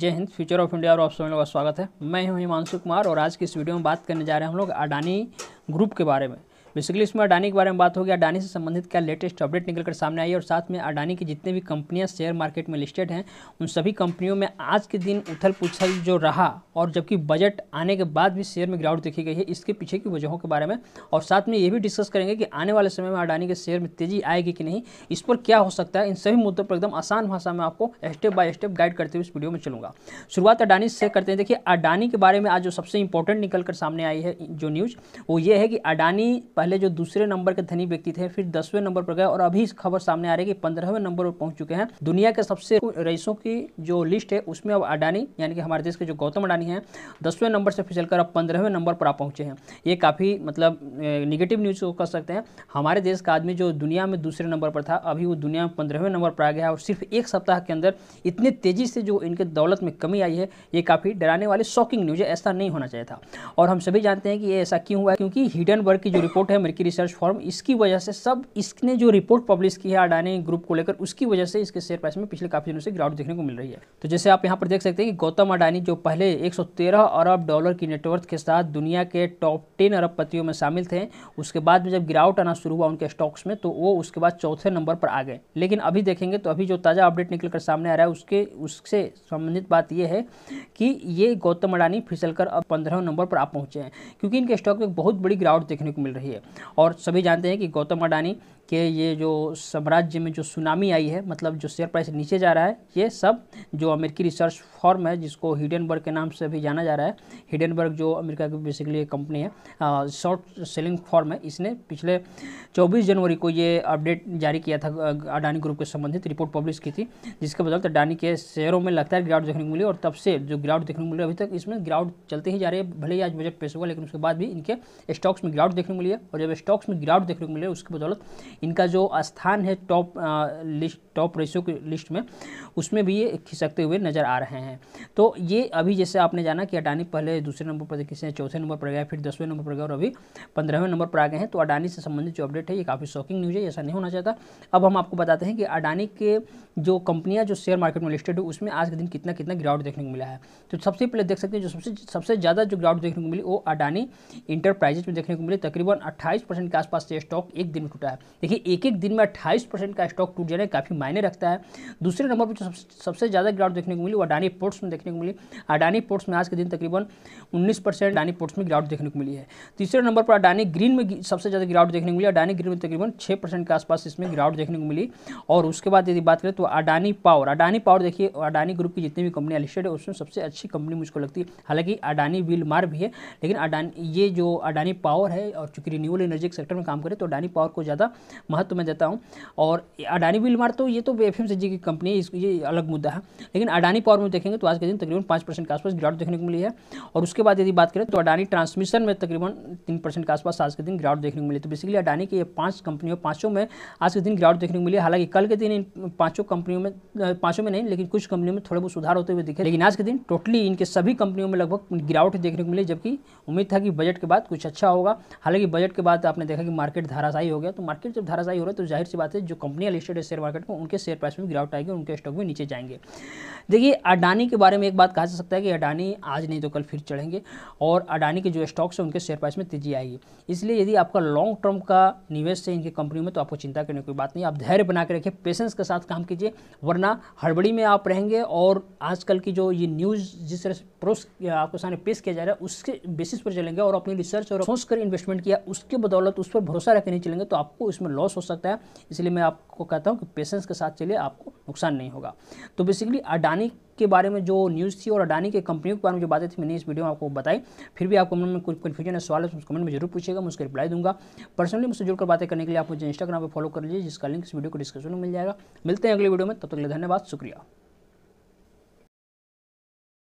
जय Hind future of India और आप सभी लोगों का स्वागत है मैं हूं हिमांशु कुमार और आज की इस वीडियो में बात करने जा रहे हैं हम लोग अडानी ग्रुप के बारे में बेसिकली इसमें अडानी के बारे में बात होगी अडानी से संबंधित क्या लेटेस्ट अपडेट निकल कर सामने आई है और साथ में अडानी की जितने भी कंपनियां शेयर मार्केट में लिस्टेड हैं उन सभी कंपनियों में आज के दिन उथल पुथल जो रहा और जबकि बजट आने के बाद भी शेयर में गिरावट देखी गई है इसके पीछे की वजहों के बारे में और साथ में ये भी डिस्कस करेंगे कि आने वाले समय में अडानी के शेयर में तेजी आएगी कि नहीं इस पर क्या हो सकता है इन सभी मुद्दों पर एकदम आसान भाषा में आपको स्टेप बाय स्टेप गाइड करते हुए इस वीडियो में चलूंगा शुरुआत अडानी से करते हैं देखिए अडानी के बारे में आज जो सबसे इंपॉर्टेंट निकल कर सामने आई है जो न्यूज़ वो ये है कि अडानी पहले जो दूसरे नंबर के धनी व्यक्ति थे फिर दसवें नंबर पर गए और अभी खबर सामने आ रही है कि पंद्रहवें नंबर पर पहुंच चुके हैं दुनिया के सबसे रईसों की जो लिस्ट है उसमें अब अडानी यानी कि हमारे देश के जो गौतम अडानी हैं दसवें नंबर से फिसल अब पंद्रहवें नंबर पर आ पहुंचे हैं ये काफ़ी मतलब निगेटिव न्यूज़ को कह सकते हैं हमारे देश का आदमी जो दुनिया में दूसरे नंबर पर था अभी वो दुनिया में पंद्रहवें नंबर पर आ गया और सिर्फ एक सप्ताह के अंदर इतनी तेज़ी से जो इनके दौलत में कमी आई है ये काफ़ी डराने वाली शॉकिंग न्यूज़ है ऐसा नहीं होना चाहिए था और हम सभी जानते हैं कि ये ऐसा क्यों हुआ क्योंकि हिडन वर्ग की जो रिपोर्ट है मरकी रिसर्च फॉर्म इसकी वजह से सब इसने जो रिपोर्ट पब्लिश की है अडानी ग्रुप को लेकर उसकी वजह से इसके शेयर प्राइस में पिछले काफ़ी दिनों से ग्राउंड देखने को मिल रही है तो जैसे आप यहाँ पर देख सकते हैं कि गौतम अडानी जो पहले एक अरब डॉलर की नेटवर्थ के साथ दुनिया के टॉप टेन अरब में शामिल थे उसके बाद में जब गिरावट आना शुरू हुआ उनके स्टॉक्स में तो वो उसके बाद चौथे नंबर पर आ गए लेकिन अभी देखेंगे तो अभी जो ताज़ा अपडेट निकल कर सामने आ रहा है उसके उससे संबंधित बात यह है कि ये गौतम अडानी फिसलकर अब पंद्रह नंबर पर आ पहुंचे हैं क्योंकि इनके स्टॉक में बहुत बड़ी गिरावट देखने को मिल रही है और सभी जानते हैं कि गौतम अडानी के ये जो साम्राज्य में जो सुनामी आई है मतलब जो शेयर प्राइस नीचे जा रहा है ये सब जो अमेरिकी रिसर्च फॉर्म है जिसको हिडनबर्ग के नाम से भी जाना जा रहा है हिडनबर्ग जो अमेरिका की बेसिकली एक कंपनी है शॉर्ट सेलिंग फॉर्म है इसने पिछले 24 जनवरी को ये अपडेट जारी किया था अडानी ग्रुप के संबंधित रिपोर्ट पब्लिश की थी जिसके बदौलत अडानी के शेयरों में है गिरावट देखने को मिली और तब से जो गिरावट देखने को मिली अभी तक इसमें गिरावट चलते ही जा रही है भले ही आज बजट पेश हुआ लेकिन उसके बाद भी इनके स्टॉक्स में गिरावट देखने को मिली है और जब स्टॉक्स में गिरावट देखने को मिले उसकी बदौलत इनका जो स्थान है टॉप लिस्ट टॉप रेशियो की लिस्ट में उसमें भी ये खिसकते हुए नज़र आ रहे हैं तो ये अभी जैसे आपने जाना कि अडानी पहले दूसरे नंबर पर किसी चौथे नंबर पर गया फिर दसवें नंबर पर गया और अभी पंद्रहवें नंबर पर आ गए हैं तो अडानी से संबंधित जो अपडेट है ये काफ़ी शॉकिंग न्यूज़ है ऐसा नहीं होना चाहता अब हम आपको बताते हैं कि अडानी के जो कंपनियाँ जो शेयर मार्केट में लिस्टेड है उसमें आज के दिन कितना कितना गिरावट देखने को मिला है तो सबसे पहले देख सकते हैं जो सबसे सबसे ज़्यादा जो गिरावट देखने को मिली वो अडानी इंटरप्राइजेज में देखने को मिली तकरीबन 28 परसेंट के आसपास से स्टॉक एक दिन में टूटा है देखिए एक एक दिन में 28 परसेंट का स्टॉक टूट जाने काफ़ी मायने रखता है दूसरे नंबर पर जो सबसे ज़्यादा गिरावट देखने को मिली वो अडानी पोर्ट्स में देखने को मिली अडानी पोर्ट्स में आज के दिन तकरीबन उन्नीस परसेंट अडानी पोर्ट्स में गिरावट देखने को मिली है तीसरे नंबर पर अडानी ग्रीन में सबसे ज़्यादा गिरावट देखने को मिली अडानी ग्रीन में तकरीबन छः परसेंट के आसपास इसमें गिरावट देखने को मिली और उसके बाद यदि बात करें तो अडानी पावर अडानी पावर देखिए अडानी ग्रुप की जितनी भी कंपनियाँ लिस्टेड है उसमें सबसे अच्छी कंपनी मुझको लगती है हालांकि अडानी विल मार भी है लेकिन अडानी ये जो अडानी पावर है और चूंकि रिन्यूअल एनर्जी के सेक्टर में काम करे तो अडानी पावर को ज़्यादा महत्व मैं देता हूँ और अडानी बिलमार तो ये तो एफ की कंपनी है ये अलग मुद्दा है लेकिन अडानी पावर में देखेंगे तो आज के दिन तकरीबन पाँच परसेंट के आसपास ग्राउट देखने को मिली है और उसके बाद यदि बात करें तो अडानी ट्रांसमिशन में तकरीबन तीन परसेंट के आसपास आज के दिन ग्राउट देखने को मिली तो बेसिकली अडानी की ये पाँच कंपनियों पाँचों में आज के दिन ग्राउट देखने को मिली हालांकि कल के दिन इन पाँचों कंपनियों में पाँचों में नहीं लेकिन कुछ कंपनियों में थोड़े बहुत सुधार होते हुए दिखे लेकिन आज के दिन टोटली इनके सभी कंपनियों में लगभग गिरावट देखने को मिली जबकि उम्मीद था कि बजट के बाद कुछ अच्छा होगा हालांकि बजट के बाद तो आपने देखा कि मार्केट धाराशाही हो गया तो मार्केट जब धाराशाही हो रहा है तो जाहिर सी बात है जो कंपनियाँ लिस्टेड है शेयर मार्केट में उनके शेयर प्राइस में गिरावट आएगी उनके स्टॉक में नीचे जाएंगे देखिए अडानी के बारे में एक बात कहा जा सकता है कि अडानी आज नहीं तो कल फिर चढ़ेंगे और अडानी के जो स्टॉक्स हैं उनके शेयर प्राइस में तेजी आएगी इसलिए यदि आपका लॉन्ग टर्म का निवेश है इनकी कंपनी में तो आपको चिंता करने की बात नहीं आप धैर्य बना के रखिए पेशेंस के साथ काम कीजिए वरना हड़बड़ी में आप रहेंगे और आजकल की जो ये न्यूज़ जिस तरह से प्रोस आपके सामने पेश किया जा रहा है उसके बेसिस पर चलेंगे और अपनी रिसर्च और सोच कर इन्वेस्टमेंट किया उस उसके बदौलत उस पर भरोसा रखे नहीं चलेंगे तो आपको इसमें लॉस हो सकता है इसलिए मैं आपको कहता हूँ कि पेशेंस के साथ चलिए आपको नुकसान नहीं होगा तो बेसिकली अडानी के बारे में जो न्यूज़ थी और अडानी के कंपनियों के बारे में जो बातें थी मैंने इस वीडियो में आपको बताई फिर भी आपको में कुछ कन्फ्यूजन है सवाल है कमेंट तो में जरूर पूछेगा मैं उसकी रिप्लाई दूंगा पर्सनली मुझसे जुड़कर बातें करने के लिए आप मुझे इंस्टाग्राम पर फॉलो कर लीजिए जिसका लिंक इस वीडियो को डिस्क्रिप्शन में मिल जाएगा मिलते हैं अगले वीडियो में तब तक धन्यवाद शुक्रिया